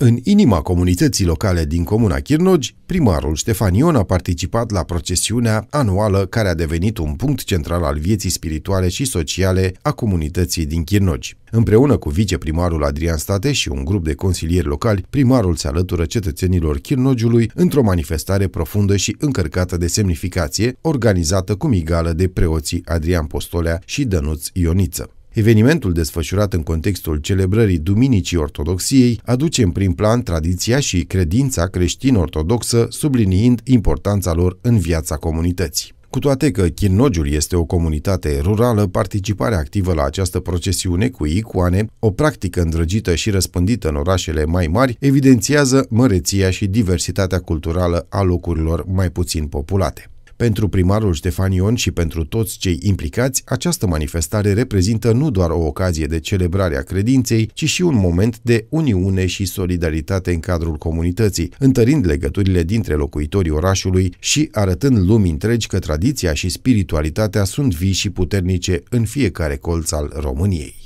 În inima comunității locale din comuna Chirnogi, primarul Ștefan Ion a participat la procesiunea anuală care a devenit un punct central al vieții spirituale și sociale a comunității din Chirnogi. Împreună cu viceprimarul Adrian State și un grup de consilieri locali, primarul se alătură cetățenilor Chirnogiului într-o manifestare profundă și încărcată de semnificație, organizată cu migală de preoții Adrian Postolea și Dănuț Ioniță. Evenimentul desfășurat în contextul celebrării Duminicii Ortodoxiei aduce în prim plan tradiția și credința creștin-ortodoxă, subliniind importanța lor în viața comunității. Cu toate că Chirnogiul este o comunitate rurală, participarea activă la această procesiune cu icoane, o practică îndrăgită și răspândită în orașele mai mari, evidențiază măreția și diversitatea culturală a locurilor mai puțin populate. Pentru primarul Ștefan Ion și pentru toți cei implicați, această manifestare reprezintă nu doar o ocazie de celebrare a credinței, ci și un moment de uniune și solidaritate în cadrul comunității, întărind legăturile dintre locuitorii orașului și arătând lumii întregi că tradiția și spiritualitatea sunt vii și puternice în fiecare colț al României.